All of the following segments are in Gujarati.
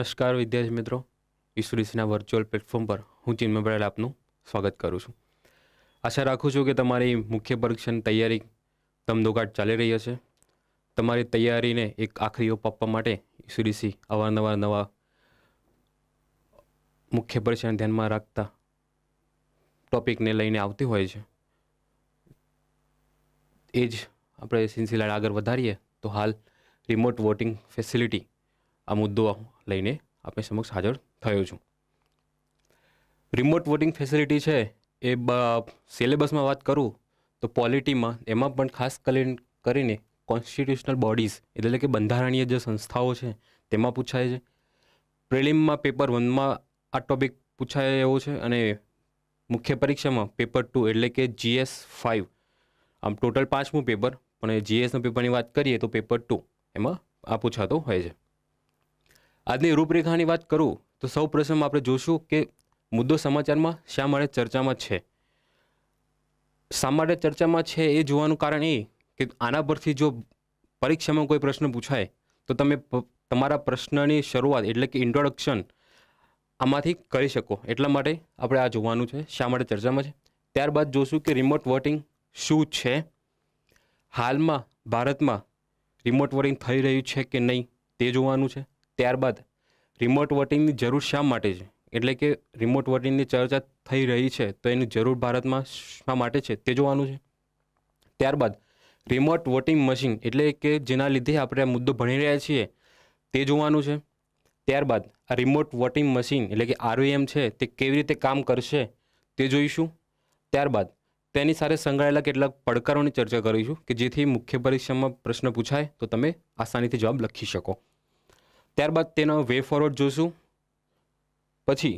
નમસ્કાર વિદ્યાર્થી મિત્રો ઈસુડીસીના વર્ચ્યુઅલ પ્લેટફોર્મ પર હું ચિન્મય પટેલ આપનું સ્વાગત કરું છું આશા રાખું છું કે તમારી મુખ્ય પરીક્ષાની તૈયારી ધમધોકાટ ચાલી રહી હશે તમારી તૈયારીને એક આખરી ઓપ આપવા માટે ઈસુડીસી અવારનવાર નવા મુખ્ય પરીક્ષાને ધ્યાનમાં રાખતા ટોપિકને લઈને આવતી હોય છે એ જ આપણે સિલસિલા આગળ વધારીએ તો હાલ રિમોટ વોટિંગ ફેસિલિટી આ મુદ્દો લઈને આપણે સમક્ષ હાજર થયો છું રિમોટ વોટિંગ ફેસિલિટી છે એ સિલેબસમાં વાત કરું તો પોલિટીમાં એમાં પણ ખાસ કરીને કોન્સ્ટિટ્યુશનલ બોડીઝ એટલે કે બંધારણીય જે સંસ્થાઓ છે તેમાં પૂછાય છે પ્રિલિમમાં પેપર વનમાં આ ટોપિક પૂછાય એવો છે અને મુખ્ય પરીક્ષામાં પેપર ટુ એટલે કે જીએસ ફાઇવ આમ ટોટલ પાંચમું પેપર પણ જીએસના પેપરની વાત કરીએ તો પેપર ટુ એમાં આ પૂછાતો હોય છે આજની રૂપરેખાની વાત કરું તો સૌ પ્રથમ આપણે જોશું કે મુદ્દો સમાચારમાં શા માટે ચર્ચામાં છે શા માટે ચર્ચામાં છે એ જોવાનું કારણ એ કે આના પરથી જો પરીક્ષામાં કોઈ પ્રશ્ન પૂછાય તો તમે તમારા પ્રશ્નની શરૂઆત એટલે કે ઇન્ટ્રોડક્શન આમાંથી કરી શકો એટલા માટે આપણે આ જોવાનું છે શા માટે ચર્ચામાં છે ત્યારબાદ જોશું કે રિમોટ વોટિંગ શું છે હાલમાં ભારતમાં રિમોટ વોટિંગ થઈ રહ્યું છે કે નહીં તે જોવાનું છે ત્યારબાદ રિમોટ વોટિંગની જરૂર શા માટે છે એટલે કે રિમોટ વોટિંગની ચર્ચા થઈ રહી છે તો એની જરૂર ભારતમાં શા માટે છે તે જોવાનું છે ત્યારબાદ રિમોટ વોટિંગ મશીન એટલે કે જેના લીધે આપણે આ મુદ્દો ભણી રહ્યા છીએ તે જોવાનું છે ત્યારબાદ આ રિમોટ વોટિંગ મશીન એટલે કે આરઓએમ છે તે કેવી રીતે કામ કરશે તે જોઈશું ત્યારબાદ તેની સાથે સંકળાયેલા કેટલાક પડકારોની ચર્ચા કરીશું કે જેથી મુખ્ય પરીક્ષામાં પ્રશ્ન પૂછાય તો તમે આસાનીથી જવાબ લખી શકો ત્યારબાદ તેનો વે ફોરવર્ડ જોઈશું પછી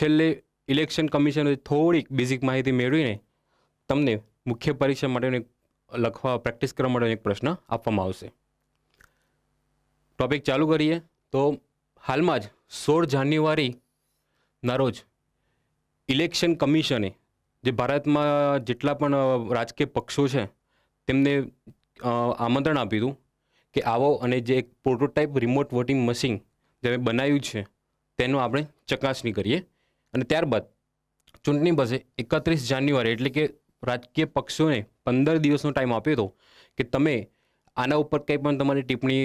છેલ્લે ઇલેક્શન કમિશન થોડીક બેઝિક માહિતી મેળવીને તમને મુખ્ય પરીક્ષા માટેનો લખવા પ્રેક્ટિસ કરવા માટેનો એક પ્રશ્ન આપવામાં આવશે ટોપિક ચાલુ કરીએ તો હાલમાં જ સોળ જાન્યુઆરીના રોજ ઇલેક્શન કમિશને જે ભારતમાં જેટલા પણ રાજકીય પક્ષો છે તેમને આમંત્રણ આપ્યું હતું કે આવો અને જે એક પ્રોટોટાઇપ રિમોટ વોટિંગ મશીન જે બનાવ્યું છે તેનું આપણે ચકાસણી કરીએ અને ત્યારબાદ ચૂંટણી પંચે એકત્રીસ જાન્યુઆરી એટલે કે રાજકીય પક્ષોને પંદર દિવસનો ટાઈમ આપ્યો હતો કે તમે આના ઉપર કંઈ પણ તમારી ટિપ્પણી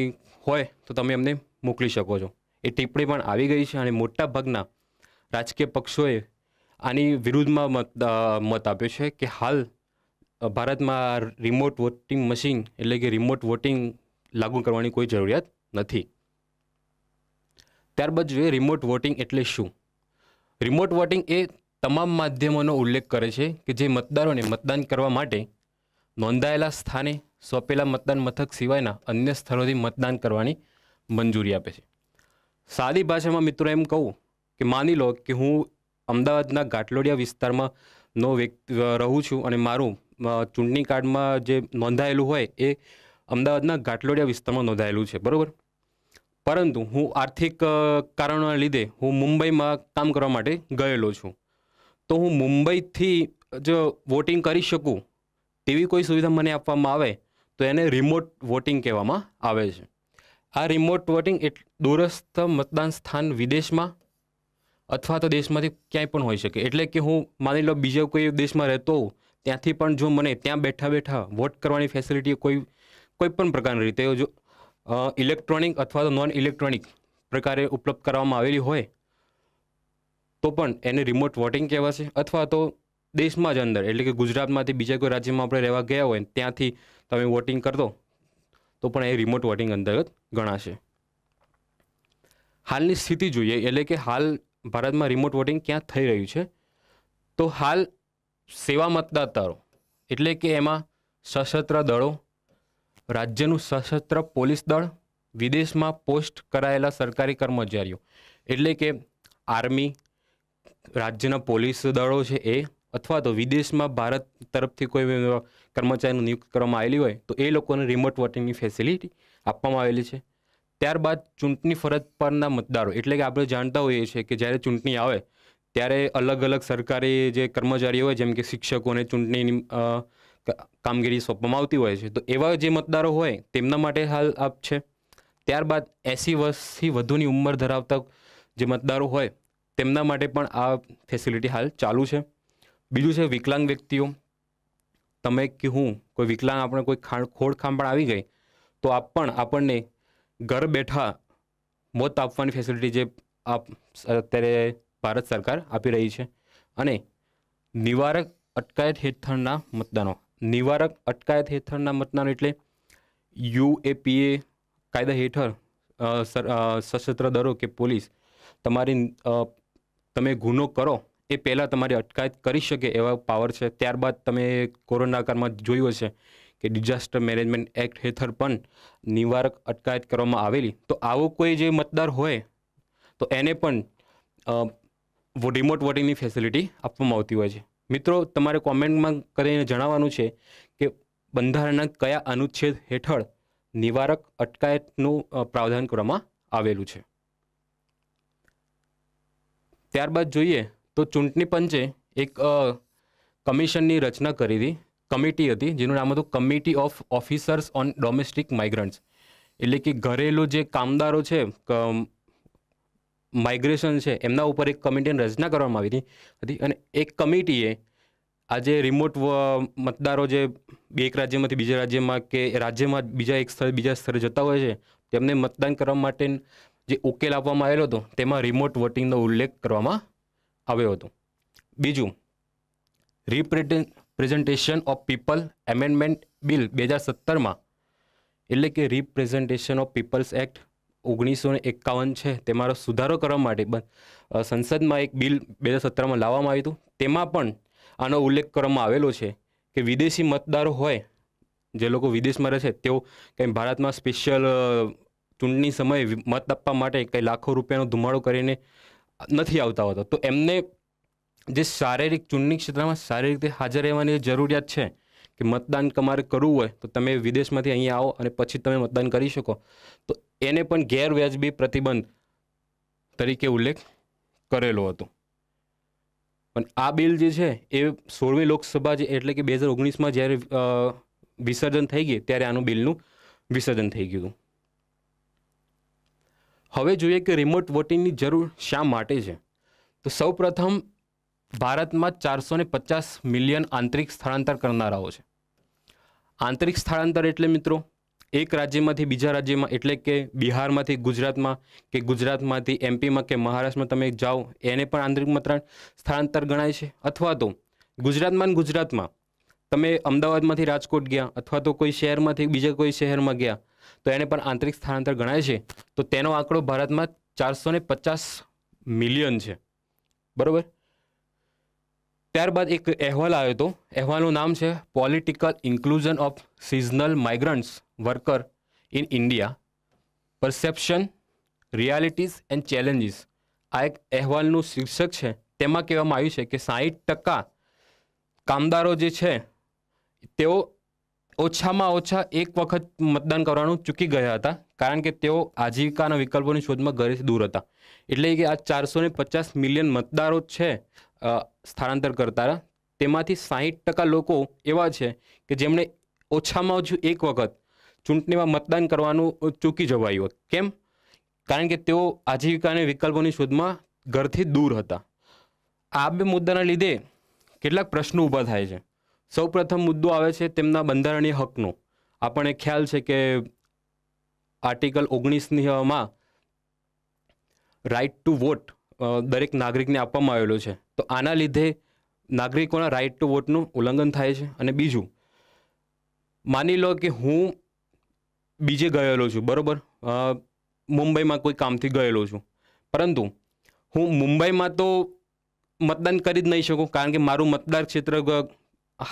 હોય તો તમે અમને મોકલી શકો છો એ ટિપ્પણી પણ આવી ગઈ છે અને મોટાભાગના રાજકીય પક્ષોએ આની વિરુદ્ધમાં મત મત આપ્યો છે કે હાલ ભારતમાં રિમોટ વોટિંગ મશીન એટલે કે રિમોટ વોટિંગ લાગુ કરવાની કોઈ જરૂરિયાત નથી ત્યારબાદ જોઈએ રિમોટ વોટિંગ એટલે શું રિમોટ વોટિંગ એ તમામ માધ્યમોનો ઉલ્લેખ કરે છે કે જે મતદારોને મતદાન કરવા માટે નોંધાયેલા સ્થાને સોંપેલા મતદાન મથક સિવાયના અન્ય સ્થળોથી મતદાન કરવાની મંજૂરી આપે છે સાદી ભાષામાં મિત્રો એમ કહું કે માની લો કે હું અમદાવાદના ઘાટલોડિયા વિસ્તારમાં નો વ્યક્તિ રહું છું અને મારું ચૂંટણી કાર્ડમાં જે નોંધાયેલું હોય એ અમદાવાદના ઘાટલોડિયા વિસ્તારમાં નોંધાયેલું છે બરાબર પરંતુ હું આર્થિક કારણોના લીધે હું મુંબઈમાં કામ કરવા માટે ગયેલો છું તો હું મુંબઈથી જો વોટિંગ કરી શકું તેવી કોઈ સુવિધા મને આપવામાં આવે તો એને રિમોટ વોટિંગ કહેવામાં આવે છે આ રિમોટ વોટિંગ એટ દૂરસ્થ મતદાન સ્થાન વિદેશમાં અથવા તો દેશમાંથી ક્યાંય પણ હોઈ શકે એટલે કે હું માની લો બીજા કોઈ દેશમાં રહેતો હોઉં ત્યાંથી પણ જો મને ત્યાં બેઠા બેઠા વોટ કરવાની ફેસિલિટી કોઈ કોઈપણ પ્રકારની રીતે જો ઇલેક્ટ્રોનિક અથવા તો નોન ઇલેક્ટ્રોનિક પ્રકારે ઉપલબ્ધ કરવામાં આવેલી હોય તો પણ એને રિમોટ વોટિંગ કહેવાશે અથવા તો દેશમાં જ અંદર એટલે કે ગુજરાતમાંથી બીજા કોઈ રાજ્યમાં આપણે રહેવા ગયા હોય ત્યાંથી તમે વોટિંગ કરતો તો પણ એ રિમોટ વોટિંગ અંતર્ગત ગણાશે હાલની સ્થિતિ જોઈએ એટલે કે હાલ ભારતમાં રિમોટ વોટિંગ ક્યાં થઈ રહ્યું છે તો હાલ સેવા મતદાતારો એટલે કે એમાં સશસ્ત્ર દળો રાજ્યનું સશસ્ત્ર પોલીસ દળ વિદેશમાં પોસ્ટ કરાયેલા સરકારી કર્મચારીઓ એટલે કે આર્મી રાજ્યના પોલીસ દળો છે એ અથવા તો વિદેશમાં ભારત તરફથી કોઈ કર્મચારીનું નિયુક્ત કરવામાં આવેલી હોય તો એ લોકોને રિમોટ વોટિંગની ફેસિલિટી આપવામાં આવેલી છે ત્યારબાદ ચૂંટણી ફરજ પરના મતદારો એટલે કે આપણે જાણતા હોઈએ છીએ કે જ્યારે ચૂંટણી આવે ત્યારે અલગ અલગ સરકારી જે કર્મચારીઓ હોય જેમ કે શિક્ષકોને ચૂંટણીની કામગીરી સોંપવામાં આવતી હોય છે તો એવા જે મતદારો હોય તેમના માટે હાલ આપ છે ત્યારબાદ એંસી વર્ષથી વધુની ઉંમર ધરાવતા જે મતદારો હોય તેમના માટે પણ આ ફેસિલિટી હાલ ચાલુ છે બીજું છે વિકલાંગ વ્યક્તિઓ તમે કહું કોઈ વિકલાંગ આપણે કોઈ ખાણ ખોડખામ પણ આવી ગઈ તો આપ પણ આપણને ઘર બેઠા મોત આપવાની ફેસિલિટી જે આપ અત્યારે ભારત સરકાર આપી રહી છે અને નિવારક અટકાયત હેઠળના મતદાનો નિવારક અટકાયત હેઠળના મતદાન એટલે યુએપીએ કાયદા હેઠળ સશસ્ત્ર દળો કે પોલીસ તમારી તમે ગુનો કરો એ પહેલાં તમારી અટકાયત કરી શકે એવા પાવર છે ત્યારબાદ તમે કોરોના કાળમાં જોયું હશે કે ડિઝાસ્ટર મેનેજમેન્ટ એક્ટ હેઠળ પણ નિવારક અટકાયત કરવામાં આવેલી તો આવો કોઈ જે મતદાર હોય તો એને પણ રિમોટ વોટિંગની ફેસિલિટી આપવામાં આવતી હોય છે મિત્રો તમારે કોમેન્ટમાં કરીને જણાવવાનું છે કે બંધારણના કયા અનુચ્છેદ હેઠળ નિવારક અટકાયતનું પ્રાવધાન કરવામાં આવેલું છે ત્યારબાદ જોઈએ તો ચૂંટણી પંચે એક કમિશનની રચના કરી હતી કમિટી હતી જેનું નામ હતું committee of officers on domestic migrants એટલે કે ઘરેલું જે કામદારો છે માઇગ્રેશન છે એમના ઉપર એક કમિટીની રચના કરવામાં આવી હતી અને એક કમિટીએ આજે જે રિમોટ મતદારો જે એક રાજ્યમાંથી બીજા રાજ્યમાં કે રાજ્યમાં બીજા એક સ્થળે બીજા સ્થળે જતા હોય છે તેમને મતદાન કરવા માટે જે ઉકેલ આપવામાં આવેલો હતો તેમાં રિમોટ વોટિંગનો ઉલ્લેખ કરવામાં આવ્યો હતો બીજું representation of people amendment bill બે હજાર સત્તરમાં એટલે કે રિપ્રેઝન્ટેશન ઓફ પીપલ્સ એક્ટ ઓગણીસો એકાવન છે તેમાં સુધારો કરવા માટે સંસદમાં એક બિલ બે હજાર સત્તરમાં લાવવામાં આવ્યું હતું તેમાં પણ આનો ઉલ્લેખ કરવામાં આવેલો છે કે વિદેશી મતદારો હોય જે લોકો વિદેશમાં રહે છે તેઓ કંઈ ભારતમાં સ્પેશિયલ ચૂંટણી સમયે મત આપવા માટે કંઈ લાખો રૂપિયાનો ધુમાડો કરીને નથી આવતા હોતા તો એમને જે શારીરિક ચૂંટણી ક્ષેત્રમાં શારીરિક રીતે હાજર રહેવાની જરૂરિયાત છે કે મતદાન તમારે કરવું હોય તો તમે વિદેશમાંથી અહીંયા આવો અને પછી તમે મતદાન કરી શકો તો એને પણ ગેરવ્યાજબી પ્રતિબંધ તરીકે ઉલ્લેખ કરેલો હતો પણ આ બિલ જે છે એ સોળમી લોકસભા જે એટલે કે બે હજાર ઓગણીસમાં જ્યારે વિસર્જન થઈ ગયું ત્યારે આનું બિલનું વિસર્જન થઈ ગયું હવે જોઈએ કે રિમોટ વોટિંગની જરૂર શા માટે છે તો સૌપ્રથમ ભારતમાં ચારસો ને પચાસ મિલિયન આંતરિક સ્થળાંતર કરનારાઓ છે આંતરિક સ્થળાંતર એટલે મિત્રો એક રાજ્યમાંથી બીજા રાજ્યમાં એટલે કે બિહારમાંથી ગુજરાતમાં કે ગુજરાતમાંથી એમપીમાં કે મહારાષ્ટ્રમાં તમે જાઓ એને પણ આંતરિક મતદાન સ્થળાંતર ગણાય છે અથવા તો ગુજરાતમાં ને ગુજરાતમાં તમે અમદાવાદમાંથી રાજકોટ ગયા અથવા તો કોઈ શહેરમાંથી બીજા કોઈ શહેરમાં ગયા તો એને પણ આંતરિક સ્થળાંતર ગણાય છે તો તેનો આંકડો ભારતમાં ચારસો પચાસ મિલિયન છે બરાબર ત્યારબાદ એક અહેવાલ આવ્યો હતો અહેવાલનું નામ છે political inclusion of seasonal migrants worker in India perception realities and challenges આ એક અહેવાલનું શીર્ષક છે તેમાં કહેવામાં આવ્યું છે કે સાહીઠ ટકા કામદારો જે છે તેઓ ઓછામાં ઓછા એક વખત મતદાન કરવાનું ચૂકી ગયા હતા કારણ કે તેઓ આજીવિકાના વિકલ્પોની શોધમાં ઘરેથી દૂર હતા એટલે કે આ ચારસો ને પચાસ મિલિયન મતદારો છે સ્થળાંતર કરતા તેમાંથી સાહીઠ ટકા લોકો એવા છે કે જેમણે ઓછામાં ઓછું એક વખત ચૂંટણીમાં મતદાન કરવાનું ચૂકી જવાયું કેમ કારણ કે તેઓ આજીવિકા અને વિકલ્પોની શોધમાં ઘરથી દૂર હતા આ બે મુદ્દાના લીધે કેટલાક પ્રશ્નો ઊભા થાય છે સૌપ્રથમ મુદ્દો આવે છે તેમના બંધારણીય હકનો આપણને ખ્યાલ છે કે આર્ટિકલ ઓગણીસની માં રાઇટ ટુ વોટ દરેક નાગરિકને આપવામાં આવેલો છે તો આના લીધે નાગરિકોના રાઇટ ટુ વોટનું ઉલ્લંઘન થાય છે અને બીજું માની લો કે હું બીજે ગયેલો છું બરાબર મુંબઈમાં કોઈ કામથી ગયેલો છું પરંતુ હું મુંબઈમાં તો મતદાન કરી જ નહીં શકું કારણ કે મારું મતદાર ક્ષેત્ર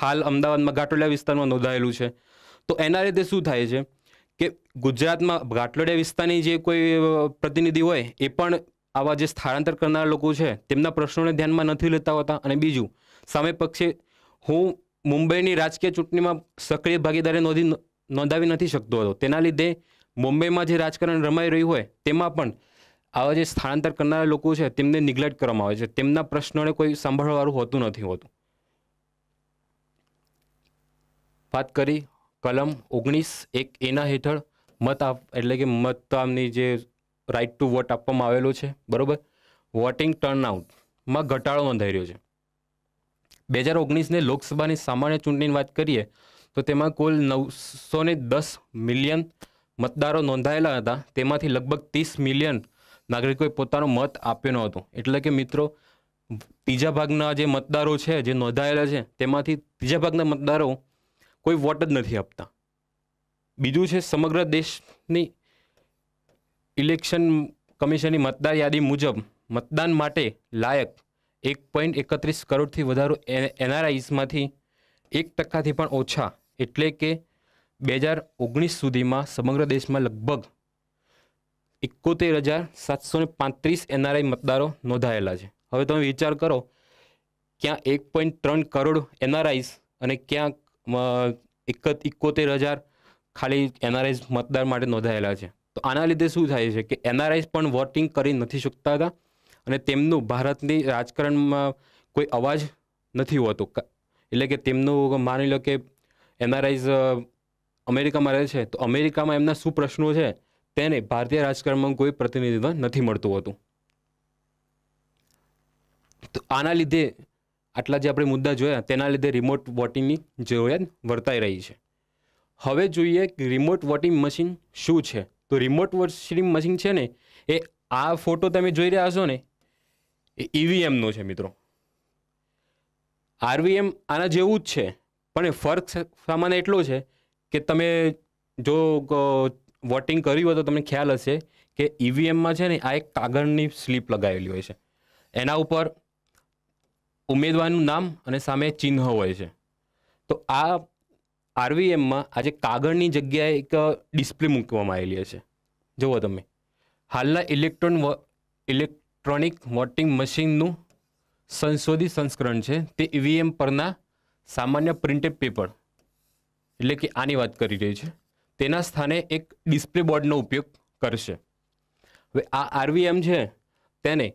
હાલ અમદાવાદમાં ઘાટોડિયા વિસ્તારમાં નોંધાયેલું છે તો એના લીધે શું થાય છે કે ગુજરાતમાં ઘાટલોડિયા વિસ્તારની જે કોઈ પ્રતિનિધિ હોય એ પણ આવા જે સ્થળાંતર કરનાર લોકો છે તેમના પ્રશ્નોને ધ્યાનમાં નથી લેતા હોતા અને બીજું સામે પક્ષે હું મુંબઈની રાજકીય ચૂંટણીમાં સક્રિય ભાગીદારી નોંધી નોંધાવી નથી શકતો હતો તેના લીધે મુંબઈમાં જે રાજકારણ રમાઈ રહ્યું હોય તેમાં પણ આવા જે સ્થળાંતર કરનારા લોકો છે તેમને નિગ્લેક્ટ કરવામાં આવે છે તેમના પ્રશ્નોને કોઈ સાંભળવાળું હોતું નથી હોતું વાત કરી કલમ ઓગણીસ એક એના હેઠળ મત આપ એટલે કે મતદાનની જે રાઇટ ટુ વોટ આપવામાં આવેલું છે બરાબર વોટિંગ ટર્નઆઉટમાં ઘટાડો નોંધાઈ રહ્યો છે બે હજાર ઓગણીસની લોકસભાની સામાન્ય ચૂંટણીની વાત કરીએ તો તેમાં કુલ નવસો દસ મિલિયન મતદારો નોંધાયેલા હતા તેમાંથી લગભગ ત્રીસ મિલિયન નાગરિકોએ પોતાનો મત આપ્યો ન હતો એટલે કે મિત્રો ત્રીજા ભાગના જે મતદારો છે જે નોંધાયેલા છે તેમાંથી ત્રીજા ભાગના મતદારો કોઈ વોટ જ નથી આપતા બીજું છે સમગ્ર દેશની ઇલેક્શન કમિશનની મતદાર યાદી મુજબ મતદાન માટે લાયક એક પોઈન્ટ એકત્રીસ કરોડથી વધારો એનઆરઆઈસમાંથી એક ટકાથી પણ ઓછા એટલે કે બે હજાર ઓગણીસ સુધીમાં સમગ્ર દેશમાં લગભગ એકોતેર હજાર સાતસો પાંત્રીસ એનઆરઆઈ મતદારો નોંધાયેલા છે હવે તમે વિચાર કરો ક્યાં એક પોઈન્ટ ત્રણ કરોડ એનઆરઆઈસ અને ક્યાં એક ઇકોતેર હજાર ખાલી એનઆરઆઈસ મતદાર માટે નોંધાયેલા છે તો આના લીધે શું થાય છે કે એનઆરઆઈ પણ વોટિંગ કરી નથી શકતા હતા અને તેમનું ભારતની રાજકારણમાં કોઈ અવાજ નથી હોતો એટલે કે તેમનું માની લો કે એનઆરઆઈઝ અમેરિકામાં રહે છે તો અમેરિકામાં એમના શું પ્રશ્નો છે તેને ભારતીય રાજકારણમાં કોઈ પ્રતિનિધિત્વ નથી મળતું હોતું તો આના લીધે આટલા જે આપણે મુદ્દા જોયા તેના લીધે રિમોટ વોટિંગની જરૂરિયાત વર્તાઈ રહી છે હવે જોઈએ કે રિમોટ વોટિંગ મશીન શું છે તો રિમોટ વોશિંગ મશીન છે ને એ આ ફોટો તમે જોઈ રહ્યા હશો ને એ ઈવીએમનો e છે મિત્રો આરવીએમ આના જેવું જ છે પણ એ ફર્ક સામાન્ય એટલો છે કે તમે જો વોટિંગ કર્યું હોય તો તમને ખ્યાલ હશે કે ઈવીએમમાં e છે ને આ એક કાગળની સ્લીપ લગાવેલી હોય છે એના ઉપર ઉમેદવારનું નામ અને સામે ચિહ્ન હોય છે તો આ આરવીએમમાં આજે કાગળની જગ્યાએ એક ડિસ્પ્લે મૂકવામાં આવેલી છે જુઓ તમે હાલના ઇલેક્ટ્રોન ઇલેક્ટ્રોનિક વોટિંગ મશીનનું સંશોધિત સંસ્કરણ છે તે ઈવીએમ પરના સામાન્ય પ્રિન્ટેડ પેપર એટલે કે આની વાત કરી રહી છે તેના સ્થાને એક ડિસ્પ્લે બોર્ડનો ઉપયોગ કરશે હવે આ આરવીએમ છે તેને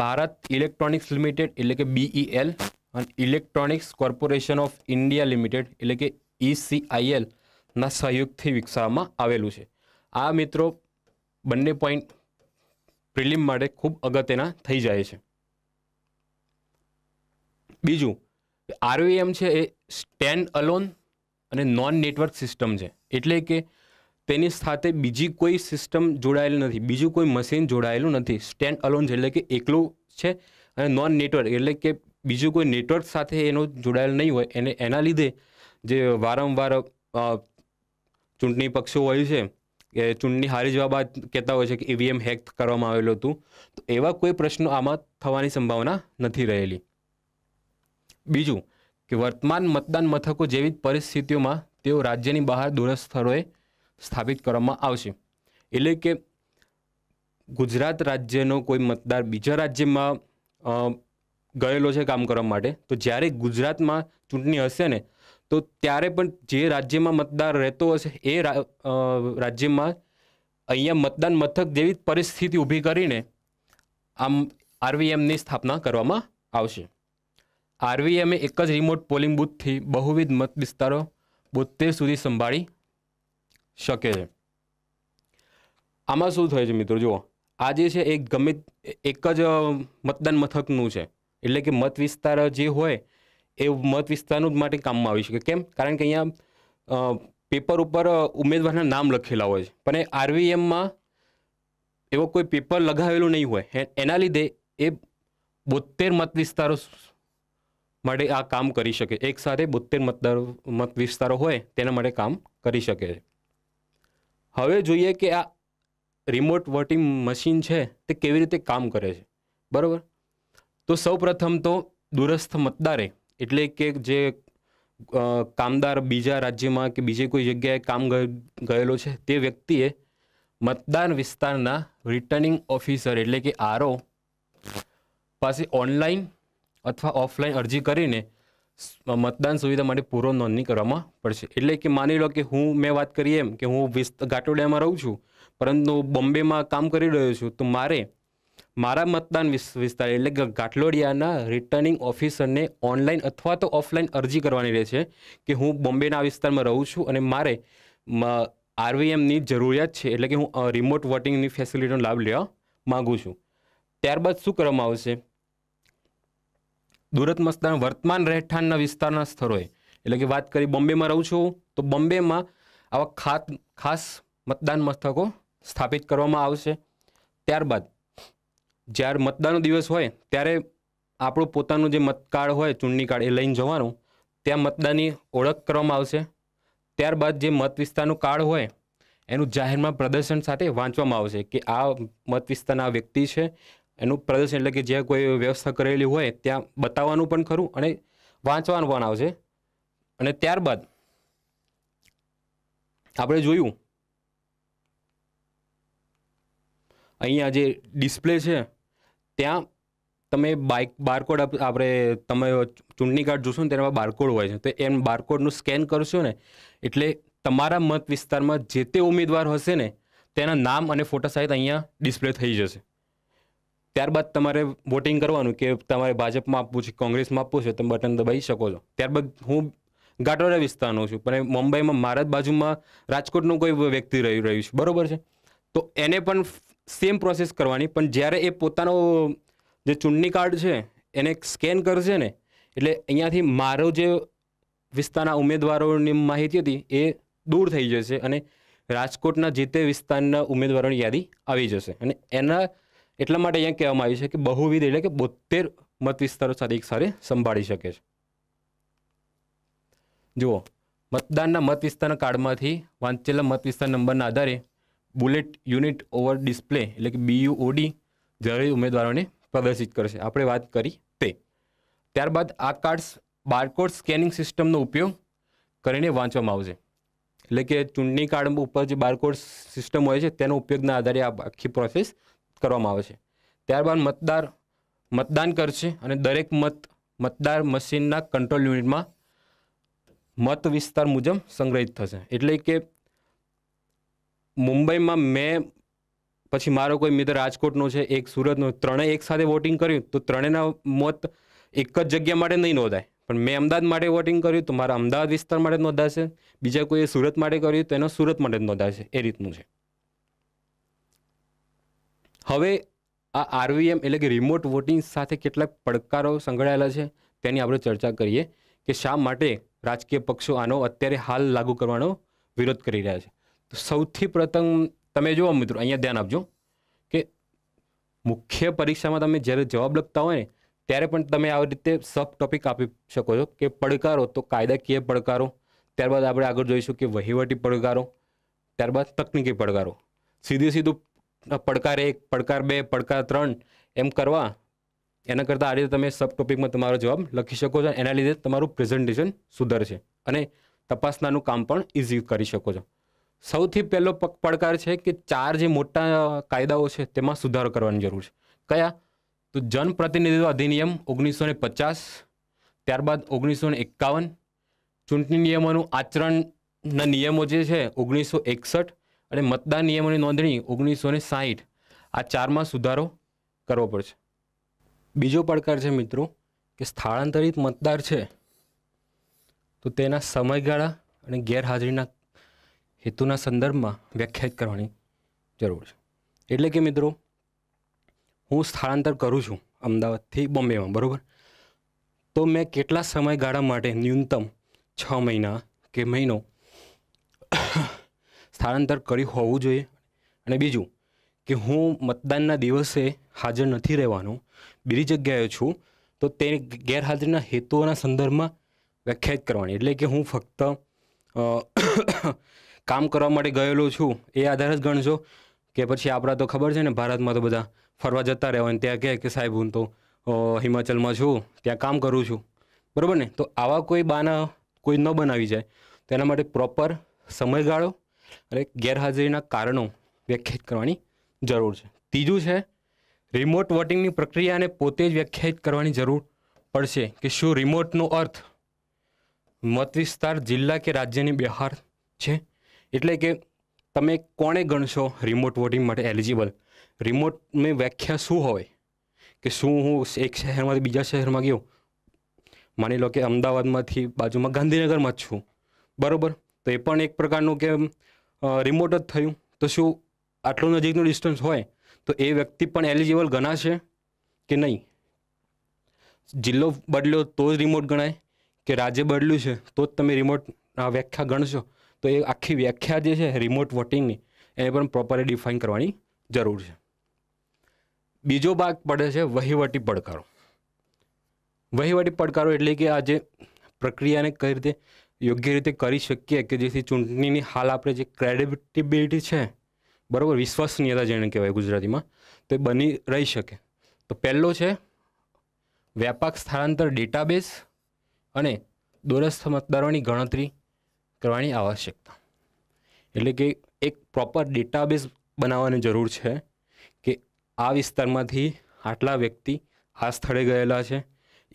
ભારત ઇલેક્ટ્રોનિક્સ લિમિટેડ એટલે કે બીઈએલ અને electronics corporation of India limited એટલે કે ઇસીઆઈએલના e સહયોગથી વિકસાવવામાં આવેલું છે આ મિત્રો બંને પોઈન્ટ પ્રિલિમ માટે ખૂબ અગત્યના થઈ જાય છે બીજું આરઓએમ e છે એ સ્ટેન્ડ અલોન અને નોન નેટવર્ક સિસ્ટમ છે એટલે કે તેની સાથે બીજી કોઈ સિસ્ટમ જોડાયેલી નથી બીજું કોઈ મશીન જોડાયેલું નથી સ્ટેન્ડ અલોન છે એટલે કે એકલું છે અને નોન નેટવર્ક એટલે કે બીજું કોઈ નેટવર્ક સાથે એનો જોડાયેલ નહીં હોય એને એના લીધે જે વારંવાર ચૂંટણી પક્ષો હોય છે કે ચૂંટણી હારી જવા બાદ કહેતા હોય છે કે ઈવીએમ હેક કરવામાં આવેલું હતું તો એવા કોઈ પ્રશ્નો આમાં થવાની સંભાવના નથી રહેલી બીજું કે વર્તમાન મતદાન મથકો જેવી પરિસ્થિતિઓમાં તેઓ રાજ્યની બહાર દૂરસ્થ સ્થળોએ સ્થાપિત કરવામાં આવશે એટલે કે ગુજરાત રાજ્યનો કોઈ મતદાર બીજા રાજ્યમાં ગયેલો છે કામ કરવા માટે તો જ્યારે ગુજરાતમાં ચૂંટણી હશે ને તો ત્યારે પણ જે રાજ્યમાં મતદાર રહેતો હશે એ રાજ્યમાં અહીંયા મતદાન મથક જેવી પરિસ્થિતિ ઊભી કરીને આમ આરવીએમની સ્થાપના કરવામાં આવશે આરવીએમે એક જ રિમોટ પોલિંગ બૂથથી બહુવિધ મત વિસ્તારો બોતેર સુધી સંભાળી શકે છે આમાં શું થયું છે મિત્રો જુઓ આજે છે એ ગમે એક જ મતદાન મથકનું છે એટલે કે મત વિસ્તાર જે હોય એ મત વિસ્તારનું જ માટે કામમાં આવી શકે કેમ કારણ કે અહીંયા પેપર ઉપર ઉમેદવારના નામ લખેલા હોય છે પણ એ આરવીએમમાં એવો કોઈ પેપર લગાવેલું નહીં હોય એના લીધે એ બોતેર મત વિસ્તારો માટે આ કામ કરી શકે એક સાથે બોતેર મતદારો મત વિસ્તારો હોય તેના માટે કામ કરી શકે છે હવે જોઈએ કે આ રિમોટ વોટિંગ મશીન છે તે કેવી રીતે કામ કરે છે બરાબર તો સૌ પ્રથમ તો દૂરસ્થ મતદારે એટલે કે જે કામદાર બીજા રાજ્યમાં કે બીજી કોઈ જગ્યાએ કામ ગયેલો છે તે વ્યક્તિએ મતદાન વિસ્તારના રિટર્નિંગ ઓફિસર એટલે કે આરઓ પાસે ઓનલાઈન અથવા ઓફલાઈન અરજી કરીને મતદાન સુવિધા માટે પૂરો નોંધણી કરવામાં પડશે એટલે કે માની લો કે હું મેં વાત કરી એમ કે હું વિસ્ત ગાટોડિયામાં રહું છું પરંતુ બોમ્બેમાં કામ કરી રહ્યો છું તો મારે મારા મતદાન વિસ્તાર એટલે કે ઘાટલોડિયાના રિટર્નિંગ ઓફિસરને ઓનલાઈન અથવા તો ઓફલાઈન અરજી કરવાની રહેશે કે હું બોમ્બેના વિસ્તારમાં રહું છું અને મારે આરવીએમની જરૂરિયાત છે એટલે કે હું રિમોટ વોટિંગની ફેસિલિટીનો લાભ લેવા માગું છું ત્યારબાદ શું કરવામાં આવશે દૂરત મતદાન વર્તમાન રહેઠાણના વિસ્તારના સ્થળોએ એટલે કે વાત કરી બોમ્બેમાં રહું છું તો બોમ્બેમાં આવા ખાત ખાસ મતદાન મથકો સ્થાપિત કરવામાં આવશે ત્યારબાદ જ્યારે મતદાનનો દિવસ હોય ત્યારે આપણું પોતાનું જે મતકાર્ડ હોય ચૂંટણી કાર્ડ એ લઈને જવાનું ત્યાં મતદાનની ઓળખ કરવામાં આવશે ત્યારબાદ જે મત વિસ્તારનું કાર્ડ હોય એનું જાહેરમાં પ્રદર્શન સાથે વાંચવામાં આવશે કે આ મત વિસ્તારના વ્યક્તિ છે એનું પ્રદર્શન એટલે કે જે કોઈ વ્યવસ્થા કરેલી હોય ત્યાં બતાવવાનું પણ ખરું અને વાંચવાનું પણ આવશે અને ત્યારબાદ આપણે જોયું અહીંયા જે ડિસ્પ્લે છે ત્યાં તમે બાઇક બારકોડ આપણે તમે ચૂંટણી કાર્ડ જોશો ને તેમાં બારકોડ હોય છે તો એમ બારકોડનું સ્કેન કરશો ને એટલે તમારા મત વિસ્તારમાં જે તે ઉમેદવાર હશે ને તેના નામ અને ફોટા સહિત અહીંયા ડિસ્પ્લે થઈ જશે ત્યારબાદ તમારે વોટિંગ કરવાનું કે તમારે ભાજપમાં આપવું છે કોંગ્રેસમાં આપવું છે તમે બટન દબાવી શકો છો ત્યારબાદ હું ગાટોડા વિસ્તારનો છું પણ મુંબઈમાં મારા જ બાજુમાં રાજકોટનું કોઈ વ્યક્તિ રહી રહ્યું છે બરાબર છે તો એને પણ સેમ પ્રોસેસ કરવાની પણ જ્યારે એ પોતાનો જે ચૂંટણી કાર્ડ છે એને સ્કેન કરશે ને એટલે અહીંયાથી મારો જે વિસ્તારના ઉમેદવારોની માહિતી હતી એ દૂર થઈ જશે અને રાજકોટના જે તે વિસ્તારના ઉમેદવારોની યાદી આવી જશે અને એના એટલા માટે અહીંયા કહેવામાં આવ્યું છે કે બહુવિધ એટલે કે બોતેર મત વિસ્તારો સાથે એકસાથે સંભાળી શકે છે જુઓ મતદાનના મત વિસ્તારના કાર્ડમાંથી વાંચેલા મત વિસ્તાર નંબરના આધારે બુલેટ યુનિટ ઓવર ડિસ્પ્લે એટલે કે બીયુઓડી જરૂરી ઉમેદવારોને પ્રદર્શિત કરશે આપણે વાત કરી તે ત્યારબાદ આ કાર્ડ્સ બારકોડ સ્કેનિંગ સિસ્ટમનો ઉપયોગ કરીને વાંચવામાં આવશે એટલે કે ચૂંટણી કાર્ડ ઉપર જે બારકોડ સિસ્ટમ હોય છે તેનો ઉપયોગના આધારે આ આખી પ્રોસેસ કરવામાં આવે છે ત્યારબાદ મતદાર મતદાન કરશે અને દરેક મત મતદાર મશીનના કંટ્રોલ યુનિટમાં મત વિસ્તાર મુજબ સંગ્રહિત થશે એટલે કે મુંબઈમાં મેં પછી મારો કોઈ મિત્ર રાજકોટનો છે એક સુરતનો ત્રણેય એક સાથે વોટિંગ કર્યું તો ત્રણેયના મત એક જ જગ્યા માટે નહીં નોંધાય પણ મેં અમદાવાદ માટે વોટિંગ કર્યું તો મારા અમદાવાદ વિસ્તાર માટે નોંધાશે બીજા કોઈએ સુરત માટે કર્યું તો એનો સુરત માટે જ નોંધાશે એ રીતનું છે હવે આ આરવીએમ એટલે કે રિમોટ વોટિંગ સાથે કેટલાક પડકારો સંકળાયેલા છે તેની આપણે ચર્ચા કરીએ કે શા માટે રાજકીય પક્ષો આનો અત્યારે હાલ લાગુ કરવાનો વિરોધ કરી રહ્યા છે સૌથી પ્રથમ તમે જુઓ મિત્રો અહીંયા ધ્યાન આપજો કે મુખ્ય પરીક્ષામાં તમે જ્યારે જવાબ લખતા હોય ને ત્યારે પણ તમે આવી રીતે સબ ટોપિક આપી શકો છો કે પડકારો તો કાયદાકીય પડકારો ત્યારબાદ આપણે આગળ જોઈશું કે વહીવટી પડકારો ત્યારબાદ તકનિકી પડકારો સીધે સીધું પડકાર એક પડકાર બે પડકાર ત્રણ એમ કરવા એના કરતાં આ રીતે તમે સબ ટોપિકમાં તમારો જવાબ લખી શકો છો એના લીધે તમારું પ્રેઝન્ટેશન સુધરશે અને તપાસનાનું કામ પણ ઇઝી કરી શકો છો સૌથી પહેલો પડકાર છે કે ચાર જે મોટા કાયદાઓ છે તેમાં સુધારો કરવાની જરૂર છે કયા તો જનપ્રતિનિધિત્વ અધિનિયમ ઓગણીસો ને પચાસ ત્યારબાદ ઓગણીસો ને એકાવન ચૂંટણી નિયમોનું આચરણના નિયમો જે છે ઓગણીસો એકસઠ અને મતદાન નિયમોની નોંધણી ઓગણીસો ને સાહીઠ આ ચારમાં સુધારો કરવો પડશે બીજો પડકાર છે મિત્રો કે સ્થળાંતરિત મતદાર છે તો તેના સમયગાળા અને ગેરહાજરીના હેતુના સંદર્ભમાં વ્યાખ્યાયિત કરવાની જરૂર છે એટલે કે મિત્રો હું સ્થળાંતર કરું છું અમદાવાદથી બોમ્બેમાં બરાબર તો મેં કેટલા સમયગાળા માટે ન્યૂનતમ છ મહિના કે મહિનો સ્થળાંતર કર્યું હોવું જોઈએ અને બીજું કે હું મતદાનના દિવસે હાજર નથી રહેવાનું બીજી જગ્યાએ છું તો તે ગેરહાજરીના હેતુઓના સંદર્ભમાં વ્યાખ્યાયિત કરવાની એટલે કે હું ફક્ત કામ કરવા માટે ગયેલો છું એ આધાર જ ગણજો કે પછી આપણા તો ખબર છે ને ભારતમાં તો બધા ફરવા જતા રહેવા અને ત્યાં કહે કે સાહેબ હું તો હિમાચલમાં છું ત્યાં કામ કરું છું બરાબર ને તો આવા કોઈ બાના કોઈ ન બનાવી જાય તેના માટે પ્રોપર સમયગાળો અને ગેરહાજરીના કારણો વ્યાખ્યાયિત કરવાની જરૂર છે ત્રીજું છે રિમોટ વોટિંગની પ્રક્રિયાને પોતે જ વ્યાખ્યાયિત કરવાની જરૂર પડશે કે શું રિમોટનો અર્થ મત વિસ્તાર જિલ્લા કે રાજ્યની બહાર છે એટલે કે તમે કોણે ગણશો રિમોટ વોટિંગ માટે એલિજિબલ રિમોટની વ્યાખ્યા શું હોય કે શું હું એક શહેરમાંથી બીજા શહેરમાં ગયો માની લો કે અમદાવાદમાંથી બાજુમાં ગાંધીનગરમાં જ છું બરાબર તો એ પણ એક પ્રકારનું કે રિમોટ જ થયું તો શું આટલું નજીકનું ડિસ્ટન્સ હોય તો એ વ્યક્તિ પણ એલિજિબલ ગણાશે કે નહીં જિલ્લો બદલ્યો તો જ રિમોટ ગણાય કે રાજ્ય બદલ્યું છે તો જ તમે રિમોટ વ્યાખ્યા ગણશો તો એ આખી વ્યાખ્યા જે છે રિમોટ વોટિંગની એને પણ પ્રોપરલી ડિફાઇન કરવાની જરૂર છે બીજો ભાગ પડે છે વહીવટી પડકારો વહીવટી પડકારો એટલે કે આ જે પ્રક્રિયાને કઈ રીતે યોગ્ય રીતે કરી શકીએ કે જેથી ચૂંટણીની હાલ આપણે જે ક્રેડિબિલિટી છે બરાબર વિશ્વસનીયતા જેને કહેવાય ગુજરાતીમાં તે બની રહી શકે તો પહેલો છે વ્યાપક સ્થળાંતર ડેટાબેઝ અને દોરસ્થ મતદારોની ગણતરી કરવાની આવશ્યકતા એટલે કે એક પ્રોપર ડેટાબેઝ બનાવવાની જરૂર છે કે આ વિસ્તારમાંથી આટલા વ્યક્તિ આ સ્થળે ગયેલા છે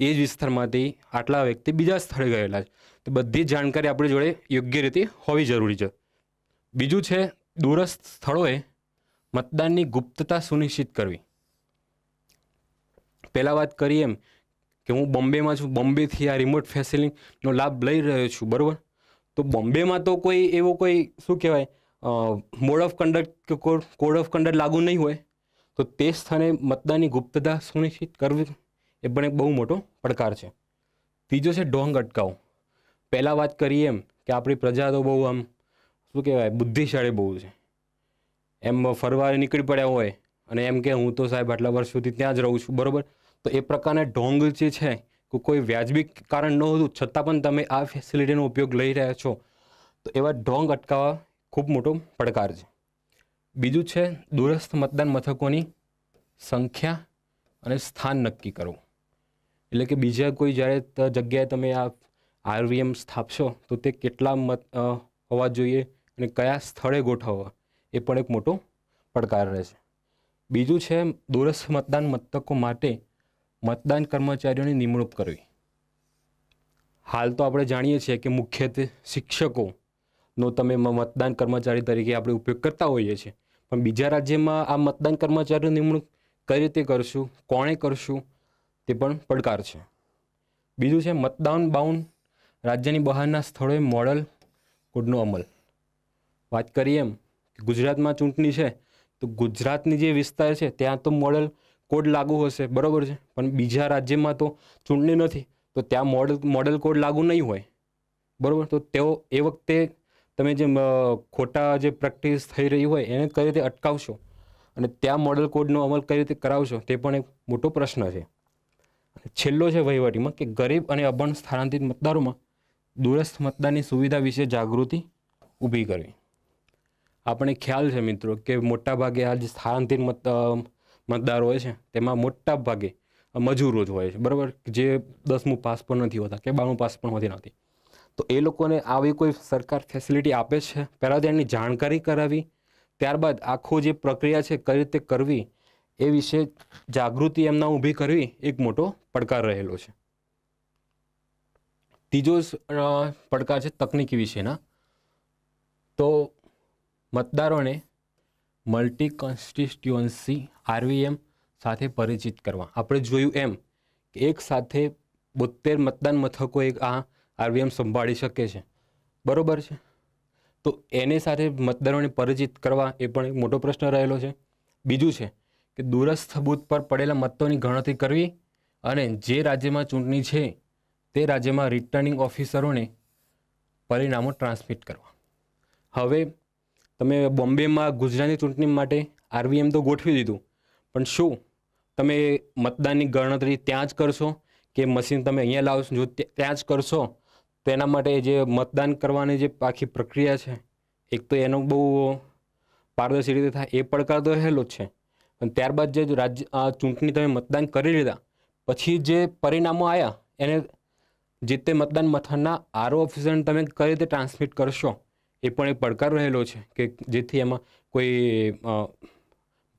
એ જ વિસ્તારમાંથી આટલા વ્યક્તિ બીજા સ્થળે ગયેલા છે તો બધી જ જાણકારી આપણી જોડે યોગ્ય રીતે હોવી જરૂરી છે બીજું છે દૂરસ્થ સ્થળોએ મતદાનની ગુપ્તતા સુનિશ્ચિત કરવી પહેલાં વાત કરીએ એમ કે હું બોમ્બેમાં છું બોમ્બેથી આ રિમોટ ફેસિલિટીનો લાભ લઈ રહ્યો છું બરાબર તો બોમ્બેમાં તો કોઈ એવો કોઈ શું કહેવાય મોડ ઓફ કન્ડક્ટ કે કોડ ઓફ કન્ડક્ટ લાગુ નહીં હોય તો તે સ્થાને મતદાનની ગુપ્તતા સુનિશ્ચિત કરવી એ પણ એક બહુ મોટો પડકાર છે ત્રીજો છે ઢોંગ અટકાવ પહેલાં વાત કરીએ એમ કે આપણી પ્રજા તો બહુ આમ શું કહેવાય બુદ્ધિશાળી બહુ છે એમ ફરવા નીકળી પડ્યા હોય અને એમ કે હું તો સાહેબ આટલા વર્ષ સુધી ત્યાં જ રહું છું બરાબર તો એ પ્રકારના ઢોંગ જે છે કોઈ વ્યાજબી કારણ ન નહોતું છતાં પણ તમે આ ફેસિલિટીનો ઉપયોગ લઈ રહ્યા છો તો એવા ઢોંગ અટકાવવા ખૂબ મોટો પડકાર છે બીજું છે દૂરસ્થ મતદાન મથકોની સંખ્યા અને સ્થાન નક્કી કરવું એટલે કે બીજા કોઈ જ્યારે જગ્યાએ તમે આ આરવીએમ સ્થાપશો તો તે કેટલા મત હોવા જોઈએ અને કયા સ્થળે ગોઠવવા એ પણ એક મોટો પડકાર રહે છે બીજું છે દૂરસ્થ મતદાન મથકો માટે મતદાન કર્મચારીઓની નિમણૂક કરવી હાલ તો આપણે જાણીએ છીએ કે મુખ્યત્વે શિક્ષકોનો તમે મતદાન કર્મચારી તરીકે આપણે ઉપયોગ કરતા હોઈએ છીએ પણ બીજા રાજ્યમાં આ મતદાન કર્મચારીઓની નિમણૂક કઈ રીતે કરશું કોણે કરશું તે પણ પડકાર છે બીજું છે મતદાન બાઉન્ડ રાજ્યની બહારના સ્થળોએ મોડલ કોડનો અમલ વાત કરીએ એમ ગુજરાતમાં ચૂંટણી છે તો ગુજરાતની જે વિસ્તાર છે ત્યાં તો મોડલ કોડ લાગુ હશે બરાબર છે પણ બીજા રાજ્યમાં તો ચૂંટણી નથી તો ત્યાં મોડલ મોડલ કોડ લાગુ નહીં હોય બરાબર તો તેઓ એ વખતે તમે જે ખોટા જે પ્રેક્ટિસ થઈ રહી હોય એને કઈ રીતે અટકાવશો અને ત્યાં મોડલ કોડનો અમલ કઈ રીતે કરાવશો તે પણ એક મોટો પ્રશ્ન છે છેલ્લો છે વહીવટીમાં કે ગરીબ અને અભણ સ્થળાંતરિત મતદારોમાં દૂરસ્થ મતદાનની સુવિધા વિશે જાગૃતિ ઊભી કરવી આપણે ખ્યાલ છે મિત્રો કે મોટાભાગે આ જે સ્થળાંતરિત મત મતદારો હોય છે તેમાં મોટા ભાગે મજૂરો જ હોય છે બરાબર જે દસમું પાસ પણ નથી હોતા કે બારમું પાસ પણ હોતી નથી તો એ લોકોને આવી કોઈ સરકાર ફેસિલિટી આપે છે પહેલાં તો જાણકારી કરાવી ત્યારબાદ આખો જે પ્રક્રિયા છે કઈ રીતે કરવી એ વિશે જાગૃતિ એમના ઊભી કરવી એક મોટો પડકાર રહેલો છે ત્રીજો પડકાર છે તકનીકી વિશેના તો મતદારોને મલ્ટી કોન્સ્ટિટ્યુઅન્સી આરવીએમ સાથે પરિચિત કરવા આપણે જોયું એમ કે એક સાથે બોતેર મતદાન મથકો એક આ આરવીએમ સંભાળી શકે છે બરાબર છે તો એને સાથે મતદારોને પરિચિત કરવા એ પણ એક મોટો પ્રશ્ન રહેલો છે બીજું છે કે દૂરસ્થ બૂથ પર પડેલા મતોની ગણતરી કરવી અને જે રાજ્યમાં ચૂંટણી છે તે રાજ્યમાં રિટર્નિંગ ઓફિસરોને પરિણામો ટ્રાન્સમિટ કરવા હવે તમે બોમ્બેમાં ગુજરાતની ચૂંટણી માટે આરવીએમ તો ગોઠવી દીધું પણ શું તમે મતદાનની ગણતરી ત્યાં જ કરશો કે મશીન તમે અહીંયા લાવશો જો ત્યાં જ કરશો તેના માટે જે મતદાન કરવાની જે આખી પ્રક્રિયા છે એક તો એનો બહુ પારદર્શી રીતે થાય એ પડકાર તો રહેલો જ છે પણ ત્યારબાદ જે રાજ્ય ચૂંટણી તમે મતદાન કરી લીધા પછી જે પરિણામો આવ્યા એને જે તે મતદાન મથકના આરઓ ઓફિસરને તમે કઈ રીતે ટ્રાન્સમિટ કરશો એ પણ એક પડકાર રહેલો છે કે જેથી એમાં કોઈ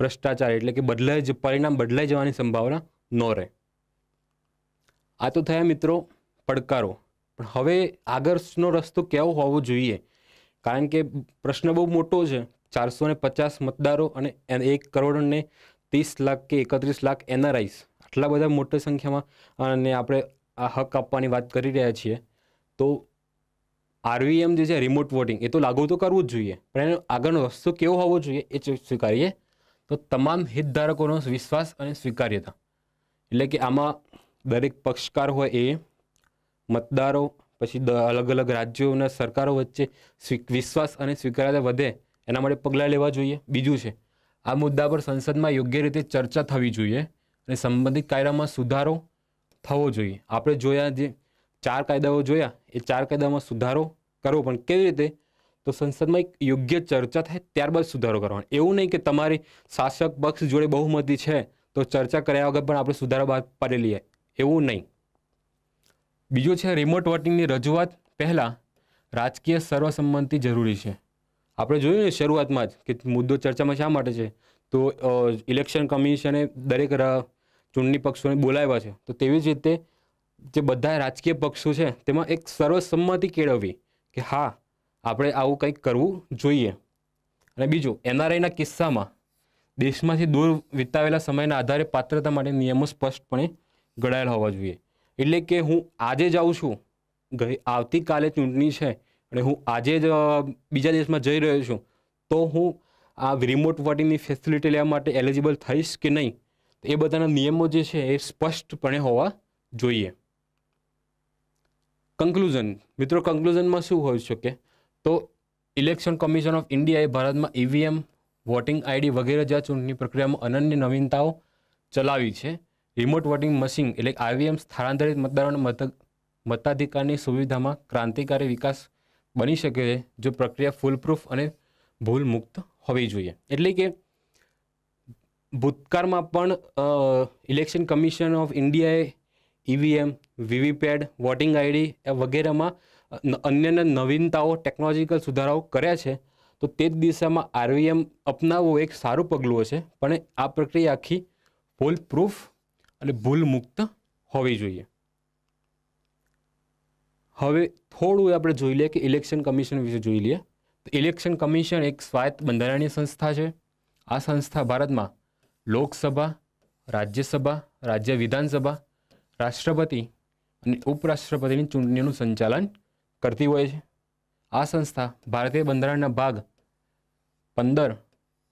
ભ્રષ્ટાચાર એટલે કે બદલાઈ જ પરિણામ બદલાઈ જવાની સંભાવના ન રહે આ તો થયા મિત્રો પડકારો પણ હવે આગળનો રસ્તો કેવો હોવો જોઈએ કારણ કે પ્રશ્ન બહુ મોટો છે ચારસો ને પચાસ મતદારો અને એક કરોડને ત્રીસ લાખ કે એકત્રીસ લાખ એનઆરઆઈસ આટલા બધા મોટી સંખ્યામાં અને આપણે આ હક આપવાની વાત કરી રહ્યા છીએ તો આરવીએમ જે છે રિમોટ વોટિંગ એ તો લાગુ તો કરવું જ જોઈએ પણ એનો આગળનો રસ્તો કેવો હોવો જોઈએ એ સ્વીકારીએ તો તમામ હિતધારકોનો વિશ્વાસ અને સ્વીકાર્યતા એટલે કે આમાં દરેક પક્ષકાર હોય એ મતદારો પછી અલગ અલગ રાજ્યોના સરકારો વચ્ચે વિશ્વાસ અને સ્વીકાર્યતા વધે એના માટે પગલાં લેવા જોઈએ બીજું છે આ મુદ્દા પર સંસદમાં યોગ્ય રીતે ચર્ચા થવી જોઈએ અને સંબંધિત કાયદામાં સુધારો થવો જોઈએ આપણે જોયા જે ચાર કાયદાઓ જોયા એ ચાર કાયદામાં સુધારો કરવો પણ કેવી રીતે તો સંસદમાં એક યોગ્ય ચર્ચા થાય ત્યારબાદ સુધારો કરવાનો એવું નહીં કે તમારી શાસક પક્ષ જોડે બહુમતી છે તો ચર્ચા કર્યા વગર પણ આપણે સુધારો બહાર પાડી લઈએ એવું નહીં બીજું છે રિમોટ વોટિંગની રજૂઆત પહેલાં રાજકીય સર્વસંમતિ જરૂરી છે આપણે જોયું ને શરૂઆતમાં જ કે મુદ્દો ચર્ચામાં શા માટે છે તો ઇલેક્શન કમિશને દરેક ચૂંટણી પક્ષોને બોલાવ્યા છે તો તેવી જ રીતે જે બધા રાજકીય પક્ષો છે તેમાં એક સર્વસંમતિ કેળવવી કે હા આપણે આવું કંઈક કરવું જોઈએ અને બીજું એનઆરઆઈના કિસ્સામાં દેશમાંથી દૂર વિતાવેલા સમયના આધારે પાત્રતા માટે નિયમો સ્પષ્ટપણે ઘડાયેલા હોવા જોઈએ એટલે કે હું આજે જાઉં છું ગઈ આવતીકાલે ચૂંટણી છે અને હું આજે જ બીજા દેશમાં જઈ રહ્યો છું તો હું આ રિમોટ વોટિંગની ફેસિલિટી લેવા માટે એલિજિબલ થઈશ કે નહીં એ બધાના નિયમો જે છે એ સ્પષ્ટપણે હોવા જોઈએ કન્ક્લુઝન મિત્રો કન્ક્લુઝનમાં શું હોઈ શકે તો ઇલેક્શન કમિશન ઓફ ઇન્ડિયાએ ભારતમાં ઈવીએમ વોટિંગ આઈડી વગેરે જ્યાં ચૂંટણી પ્રક્રિયામાં અનન્ય નવીનતાઓ ચલાવી છે રિમોટ વોટિંગ મશીન એટલે આઈવીએમ સ્થળાંતરિત મતદારોના મત મતાધિકારની સુવિધામાં ક્રાંતિકારી વિકાસ બની શકે છે જો પ્રક્રિયા ફૂલપ્રૂફ અને ભૂલ મુક્ત હોવી જોઈએ એટલે કે ભૂતકાળમાં પણ ઇલેક્શન કમિશન ઓફ ઇન્ડિયાએ ઈવીએમ વીવીપેડ વોટિંગ આઈડી એ વગેરેમાં અન્યના નવીનતાઓ ટેકનોલોજીકલ સુધારાઓ કર્યા છે તો તે જ દિશામાં આરવીએમ અપનાવવું એક સારું પગલું હશે પણ આ પ્રક્રિયા આખી ભૂલ પ્રૂફ અને ભૂલ મુક્ત હોવી જોઈએ હવે થોડું આપણે જોઈ લઈએ કે ઇલેક્શન કમિશન વિશે જોઈ લઈએ તો ઇલેક્શન કમિશન એક સ્વાયત્ત બંધારણીય સંસ્થા છે આ સંસ્થા ભારતમાં લોકસભા રાજ્યસભા રાજ્ય વિધાનસભા રાષ્ટ્રપતિ અને ઉપરાષ્ટ્રપતિની ચૂંટણીનું સંચાલન કરતી હોય છે આ સંસ્થા ભારતીય બંધારણના ભાગ પંદર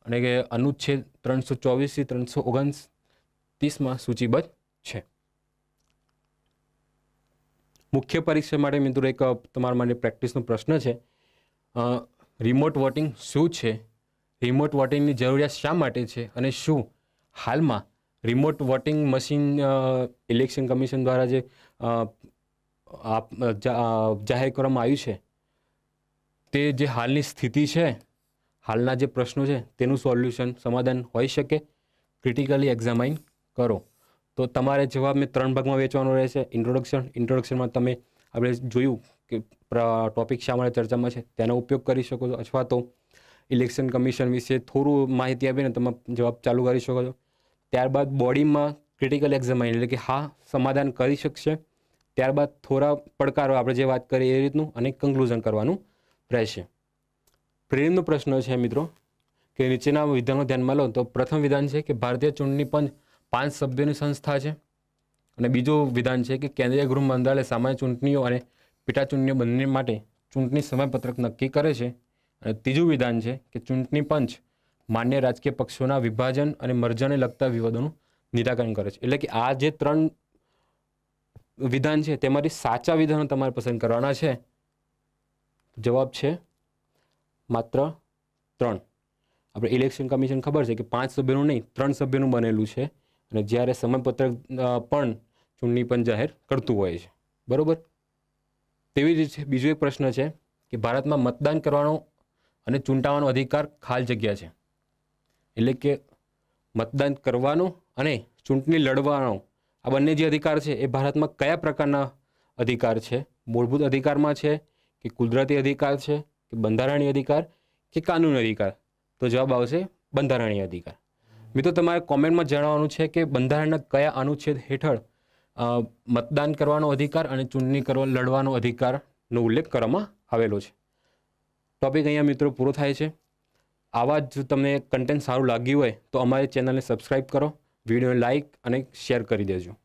અને કે અનુચ્છેદ ત્રણસો ચોવીસથી ત્રણસો ઓગણસ ત્રીસમાં સૂચિબદ્ધ છે મુખ્ય પરીક્ષા માટે મિત્રો એક તમારા માટે પ્રેક્ટિસનો પ્રશ્ન છે રિમોટ વોટિંગ શું છે રિમોટ વોટિંગની જરૂરિયાત શા માટે છે અને શું હાલમાં remote voting machine election commission દ્વારા જે જાહેર કરવામાં આવ્યું છે તે જે હાલની સ્થિતિ છે હાલના જે પ્રશ્નો છે તેનું સોલ્યુશન સમાધાન હોઈ શકે ક્રિટિકલી એક્ઝામાઇન કરો તો તમારે જવાબ મેં ત્રણ ભાગમાં વેચવાનો રહેશે ઇન્ટ્રોડક્શન ઇન્ટ્રોડક્શનમાં તમે આપણે જોયું કે ટોપિક શા માટે ચર્ચામાં છે તેનો ઉપયોગ કરી શકો છો અથવા તો ઇલેક્શન કમિશન વિશે થોડું માહિતી આપીને તમે જવાબ ચાલુ કરી શકો છો ત્યારબાદ બોડીમાં ક્રિટિકલ એક્ઝામાઇન એટલે કે હા સમાધાન કરી શકશે ત્યારબાદ થોડા પડકારો આપણે જે વાત કરીએ એ રીતનું અને કન્ક્લુઝન કરવાનું રહેશે પ્રિલિમનો પ્રશ્ન છે મિત્રો કે નીચેના વિધાનો ધ્યાનમાં લો તો પ્રથમ વિધાન છે કે ભારતીય ચૂંટણી પંચ પાંચ સભ્યોની સંસ્થા છે અને બીજું વિધાન છે કે કેન્દ્રીય ગૃહ મંત્રાલય સામાન્ય ચૂંટણીઓ અને પેટા ચૂંટણીઓ બંને માટે ચૂંટણી સમયપત્રક નક્કી કરે છે અને ત્રીજું વિધાન છે કે ચૂંટણી પંચ માન્ય રાજકીય પક્ષોના વિભાજન અને મર્જાને લગતા વિવાદોનું નિરાકરણ કરે છે એટલે કે આ જે ત્રણ વિધાન છે તેમાંથી સાચા વિધાનો તમારે પસંદ કરવાના છે જવાબ છે માત્ર ત્રણ આપણે ઇલેક્શન કમિશન ખબર છે કે પાંચ સભ્યોનું નહીં ત્રણ સભ્યોનું બનેલું છે અને જ્યારે સમયપત્રક પણ ચૂંટણી પણ જાહેર કરતું હોય છે બરાબર તેવી જ રીતે બીજો એક પ્રશ્ન છે કે ભારતમાં મતદાન કરવાનો અને ચૂંટાવાનો અધિકાર ખાલ જગ્યા છે એટલે કે મતદાન કરવાનો અને ચૂંટણી લડવાનો આ બંને જે અધિકાર છે એ ભારતમાં કયા પ્રકારના અધિકાર છે મૂળભૂત અધિકારમાં છે કે કુદરતી અધિકાર છે કે બંધારણીય અધિકાર કે કાનૂની અધિકાર તો જવાબ આવશે બંધારણીય અધિકાર મિત્રો તમારે કોમેન્ટમાં જણાવવાનું છે કે બંધારણના કયા અનુચ્છેદ હેઠળ મતદાન કરવાનો અધિકાર અને ચૂંટણી કરવા લડવાનો અધિકારનો ઉલ્લેખ કરવામાં આવેલો છે ટોપિક અહીંયા મિત્રો પૂરો થાય છે આવા જો તમને કન્ટેન્ટ સારું લાગ્યું હોય તો અમારી ચેનલને સબસ્ક્રાઈબ કરો વિડીયોને લાઈક અને શેર કરી દેજો